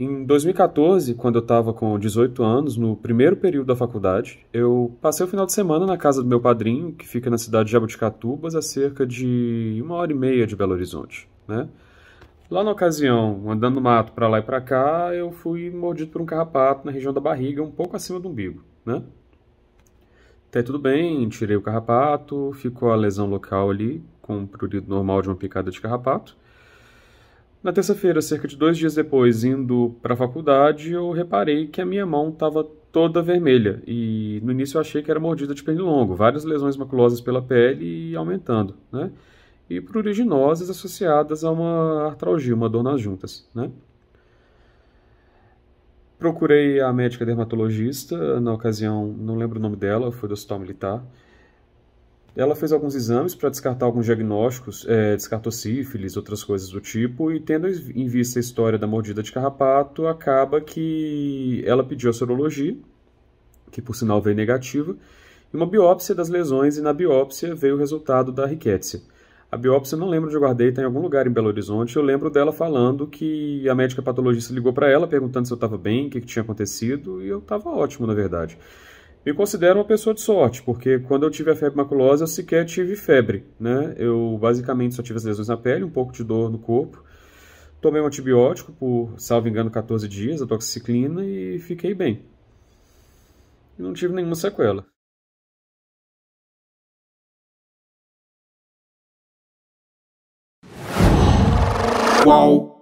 Em 2014, quando eu estava com 18 anos, no primeiro período da faculdade, eu passei o final de semana na casa do meu padrinho, que fica na cidade de Jabuticatubas, a cerca de uma hora e meia de Belo Horizonte. Né? Lá na ocasião, andando no mato para lá e para cá, eu fui mordido por um carrapato na região da barriga, um pouco acima do umbigo. Né? Até tudo bem, tirei o carrapato, ficou a lesão local ali, com um prurido normal de uma picada de carrapato. Na terça-feira, cerca de dois dias depois, indo para a faculdade, eu reparei que a minha mão estava toda vermelha e no início eu achei que era mordida de pernilongo, várias lesões maculosas pela pele e aumentando, né? E pruriginosas associadas a uma artralgia, uma dor nas juntas, né? Procurei a médica dermatologista, na ocasião, não lembro o nome dela, foi do Hospital Militar, ela fez alguns exames para descartar alguns diagnósticos, é, descartou sífilis, outras coisas do tipo, e tendo em vista a história da mordida de carrapato, acaba que ela pediu a sorologia, que por sinal veio negativa, e uma biópsia das lesões, e na biópsia veio o resultado da riquetícia. A biópsia eu não lembro onde eu guardei, está em algum lugar em Belo Horizonte. Eu lembro dela falando que a médica patologista ligou para ela perguntando se eu estava bem, o que, que, tinha acontecido, e eu estava ótimo, na verdade. Me considero uma pessoa de sorte, porque quando eu tive a febre maculosa eu sequer tive febre, né? Eu basicamente só tive as lesões na pele, um pouco de dor no corpo. Tomei um antibiótico por, salvo engano, 14 dias, a toxiciclina, e fiquei bem. E não tive nenhuma sequela. Qual?